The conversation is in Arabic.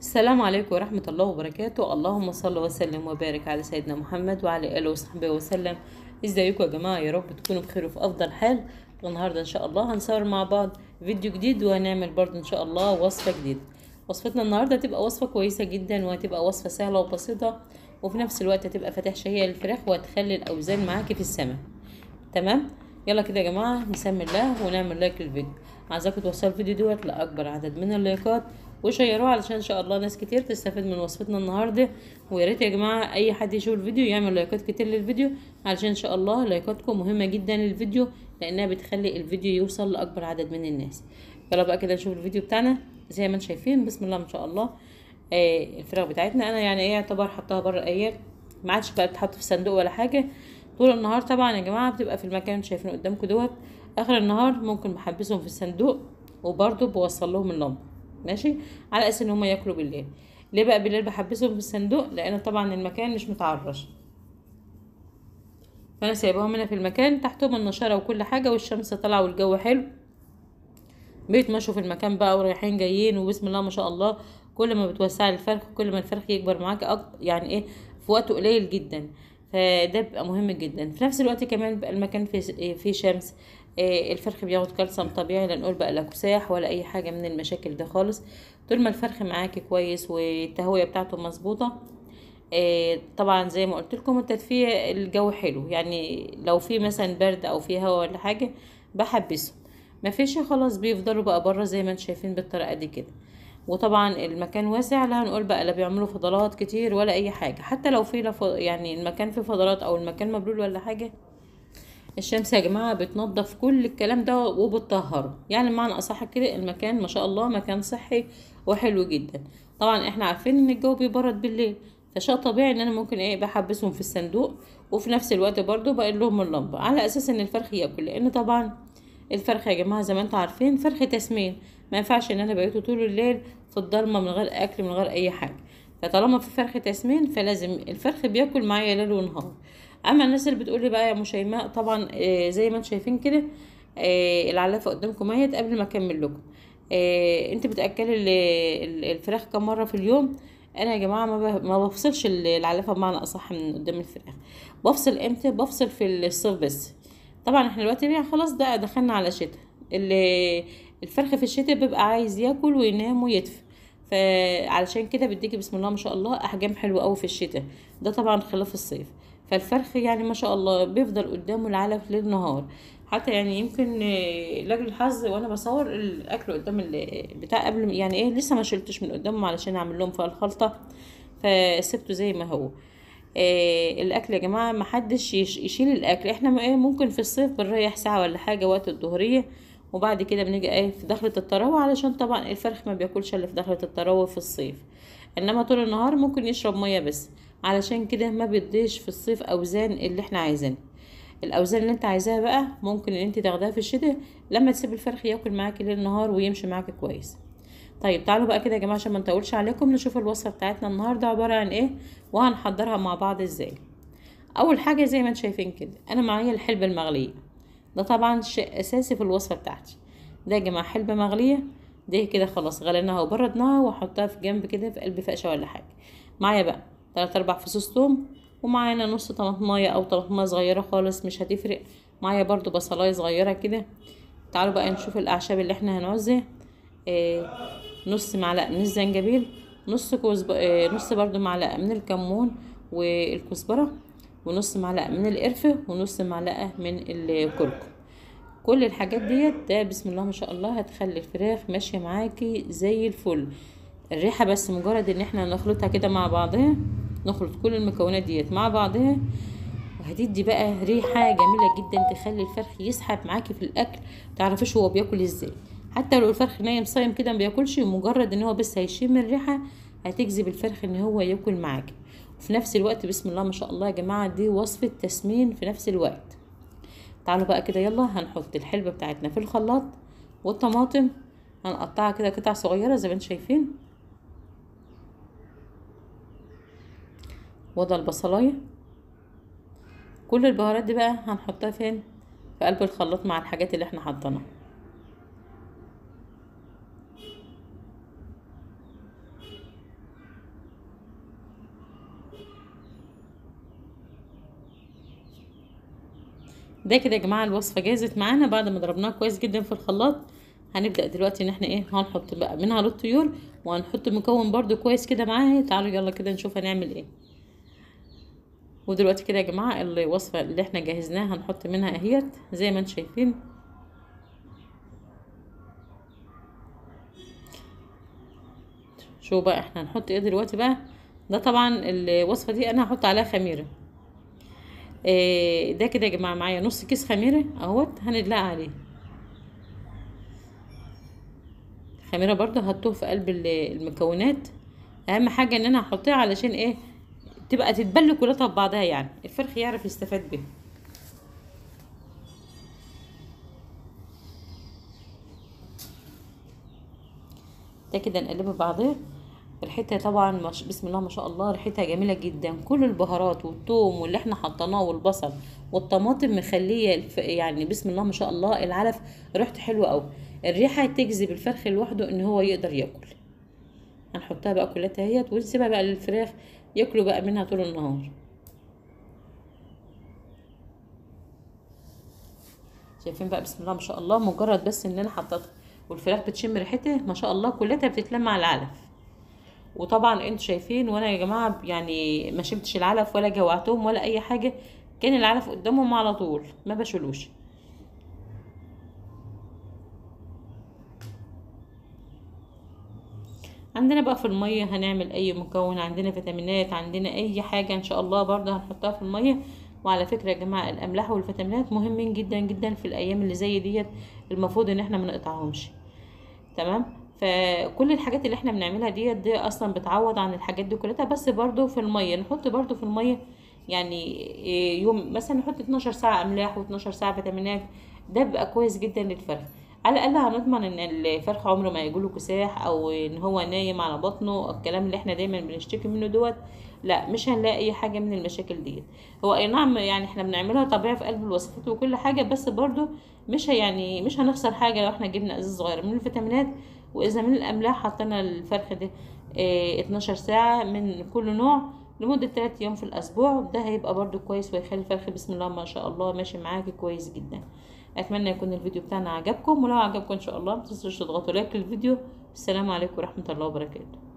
السلام عليكم ورحمة الله وبركاته اللهم صل وسلم وبارك على سيدنا محمد وعلى آله وصحبه وسلم ازيكم يا جماعة يا رب تكونوا بخير وفي أفضل حال النهاردة إن شاء الله هنصور مع بعض فيديو جديد وهنعمل برضه إن شاء الله وصفة جديدة وصفتنا النهاردة هتبقى وصفة كويسة جدا وهتبقى وصفة سهلة وبسيطة وفي نفس الوقت هتبقى فاتح شهية للفراخ وهتخلي الأوزان معاكي في السماء تمام يلا كده يا جماعة نسمي الله ونعمل لايك للفيديو عايزاكم توصلوا الفيديو دوت لاكبر عدد من اللايكات وشيروه علشان ان شاء الله ناس كتير تستفيد من وصفتنا النهارده ويا ريت يا جماعه اي حد يشوف الفيديو يعمل لايكات كتير للفيديو علشان ان شاء الله لايكاتكم مهمه جدا للفيديو لانها بتخلي الفيديو يوصل لاكبر عدد من الناس يلا بقى كده نشوف الفيديو بتاعنا زي ما انتم شايفين بسم الله ما شاء الله آه الفراخ بتاعتنا انا يعني ايه يعتبر حطها بره إيه؟ الايام ما عادش بقى بتحط في صندوق ولا حاجه طول النهار طبعا يا جماعه بتبقى في المكان شايفينه قدامكم دوت اخر النهار ممكن بحبسهم في الصندوق وبرده بوصل لهم اللمبه ماشي على اساس ان هم ياكلوا بالليل ليه بقى بالليل بحبسهم في الصندوق لان طبعا المكان مش متعرش فانا سايباهم هنا في المكان تحتهم النشاره وكل حاجه والشمس طالعه والجو حلو بيتمشوا في المكان بقى ورايحين جايين وبسم الله ما شاء الله كل ما بتوسعي الفرخ كل ما الفرخ يكبر معاك أكتر يعني ايه في وقت قليل جدا فده بيبقى مهم جدا في نفس الوقت كمان بقى المكان فيه, إيه؟ فيه شمس إيه، الفرخ بياخد كالسيوم طبيعي لا نقول بقى لا كساح ولا اي حاجه من المشاكل ده خالص طول ما الفرخ معاكي كويس والتهويه بتاعته مظبوطه إيه، طبعا زي ما قلت لكم التدفئه الجو حلو يعني لو في مثلا برد او في هواء ولا حاجه بحبسه مفيش خلاص بيفضلوا بقى بره زي ما انتم شايفين بالطريقه دي كده وطبعا المكان واسع لا هنقول بقى لا بيعملوا فضلات كتير ولا اي حاجه حتى لو في يعني المكان فيه فضلات او المكان مبلول ولا حاجه الشمس يا جماعه بتنضف كل الكلام ده وبتطهره يعني بمعنى اصح كده المكان ما شاء الله مكان صحي وحلو جدا طبعا احنا عارفين ان الجو بيبرد بالليل فشيء طبيعي ان انا ممكن ايه بحبسهم في الصندوق وفي نفس الوقت برضو بقل لهم اللمبه على اساس ان الفرخ ياكل لان طبعا الفرخ يا جماعه زي ما انتم عارفين فرخ تسمين ما ينفعش ان انا بقيته طول الليل في الضلمه من غير اكل من غير اي حاجه فطالما في فرخ تسمين فلازم الفرخ بياكل معايا ليل ونهار اما الناس اللي بتقولي بقى يا ام شيماء طبعا آه، زي ما انتم شايفين كده آه، العلافه قدامكم اهيت قبل ما اكمل لكم آه، انت بتاكلي الفراخ كم مره في اليوم انا يا جماعه ما بفصلش العلافه بمعنى اصح من قدام الفراخ بفصل امتى بفصل في الصيف بس طبعا احنا دلوقتي بقى خلاص ده دخلنا على الشتاء الفرخ في الشتاء بيبقى عايز ياكل وينام ويدفي فعلشان كده بتديكي بسم الله ما شاء الله احجام حلوه قوي في الشتاء ده طبعا خلاف الصيف فالفرخ يعني ما شاء الله بيفضل قدامه العلف ليل نهار حتى يعني يمكن لاجل الحظ وانا بصور الاكل قدام البتاع قبل يعني ايه لسه ما شلتش من قدامهم علشان اعمل لهم فيها الخلطه فسبته زي ما هو آه الاكل يا جماعه محدش يشيل الاكل احنا إيه، ممكن في الصيف بنريح ساعه ولا حاجه وقت الظهريه وبعد كده بنيجي ايه في دخله التروه علشان طبعا الفرخ ما بياكلش الا في دخله التروه في الصيف انما طول النهار ممكن يشرب ميه بس علشان كده ما بيضيش في الصيف اوزان اللي احنا عايزينها الاوزان اللي انت عايزاها بقى ممكن ان انت تاخدها في الشتاء لما تسيب الفرخ ياكل معاكي ليل نهار ويمشي معاكي كويس طيب تعالوا بقى كده يا جماعه عشان ما نطولش عليكم نشوف الوصفه بتاعتنا النهارده عباره عن ايه وهنحضرها مع بعض ازاي اول حاجه زي ما انتم شايفين كده انا معايا الحلبه المغليه ده طبعا شيء اساسي في الوصفه بتاعتي ده يا جماعه حلبه مغليه دي كده خلاص غليناها وبردناها واحطها في جنب كده في قلب فقشه ولا حاجه معايا بقى تلات ارباع فصوص توم ومعانا نص طماطمايه او طماطمايه صغيره خالص مش هتفرق معايا برضو بصلايه صغيره كده تعالوا بقى نشوف الاعشاب اللي احنا هنعوزها آه نص معلقه من الزنجبيل نص كوز آه نص برضو معلقه من الكمون والكزبره ونص معلقه من القرفه ونص معلقه من الكركم كل الحاجات ديت ده بسم الله ما شاء الله هتخلي الفراخ ماشيه معاكي زي الفل الريحه بس مجرد ان احنا نخلطها كده مع بعضها نخلط كل المكونات ديت مع بعضها وهتدي بقى ريحه جميله جدا تخلي الفرخ يسحب معاكي في الاكل متعرفيش هو بياكل ازاي حتى لو الفرخ نايم صايم كده مبياكلش مجرد ان هو بس هيشم الريحه هتجذب الفرخ ان هو ياكل معاكي وفي نفس الوقت بسم الله ما شاء الله يا جماعه دي وصفه تسمين في نفس الوقت تعالوا بقى كده يلا هنحط الحلبه بتاعتنا في الخلاط والطماطم هنقطعها كده قطع صغيره زي ما انتم شايفين وضع البصلايه كل البهارات دي بقى هنحطها فين في قلب الخلاط مع الحاجات اللي احنا حاطينها ده كده يا جماعه الوصفه جاهزه معانا بعد ما ضربناها كويس جدا في الخلاط هنبدا دلوقتي ان احنا ايه هنحط بقى منها للطيور وهنحط مكون برده كويس كده معاها تعالوا يلا كده نشوف هنعمل ايه ودلوقتي كده يا جماعه الوصفه اللي احنا جهزناها هنحط منها اهيت زي ما انتم شايفين شو بقى احنا هنحط ايه دلوقتي بقى ده طبعا الوصفه دي انا هحط عليها خميره إيه ده كده يا جماعه معايا نص كيس خميره اهوت هندلق عليه الخميره برده هحطوه في قلب المكونات اهم حاجه ان انا هحطها علشان ايه تبقى تتبل كلها ببعضها يعني الفرخ يعرف يستفاد بيها ده كده نقلبها بعضها ريحتها طبعا مش بسم الله ما شاء الله ريحتها جميله جدا كل البهارات والثوم واللي احنا حطيناه والبصل والطماطم مخليه الف... يعني بسم الله ما شاء الله العلف ريحته حلوه قوي الريحه تجذب الفرخ لوحده ان هو يقدر ياكل هنحطها بقى كلها اهيت ونسيبها بقى للفراخ ياكلوا بقى منها طول النهار شايفين بقى بسم الله ما شاء الله مجرد بس ان انا حطيتها والفراخ بتشم ريحتها ما شاء الله كلها بتتلم على العلف وطبعا انتوا شايفين وانا يا جماعه يعني ما شمتش العلف ولا جوعتهم ولا اي حاجه كان العلف قدامهم على طول ما بشلوش عندنا بقى في المية هنعمل اي مكون عندنا فيتامينات عندنا اي حاجة ان شاء الله برضه هنحطها في المية وعلى فكرة يا جماعة الاملاح والفيتامينات مهمين جدا جدا في الايام اللي زي ديت المفروض ان احنا منقطعهمش تمام فكل الحاجات اللي احنا بنعملها ديت دي اصلا بتعوض عن الحاجات دي كلها بس برضه في المية نحط برضه في المية يعني إيه، يوم مثلا نحط 12 ساعة املاح و12 ساعة فيتامينات ده بيبقى كويس جدا للفرخ على الاقل هنضمن ان الفرخ عمره ما يجيله كساح او ان هو نايم على بطنه الكلام اللي احنا دايما بنشتكي منه دوت لا مش هنلاقي اي حاجه من المشاكل ديت هو اي نعم يعني احنا بنعملها طبيعي في قلب الوصفات وكل حاجه بس برضو مش يعني مش هنخسر حاجه لو احنا جبنا ازاز صغير من الفيتامينات واذا من الاملاح حطينا الفرخ ده آه، ايه 12 ساعه من كل نوع لمدة 3 أيام في الأسبوع ده هيبقى برضو كويس ويخلي الفرخ بسم الله ما شاء الله ماشي معاكي كويس جدا اتمنى يكون الفيديو بتاعنا عجبكم ولو عجبكم ان شاء الله تنسوش تضغطوا لايك للفيديو السلام عليكم ورحمه الله وبركاته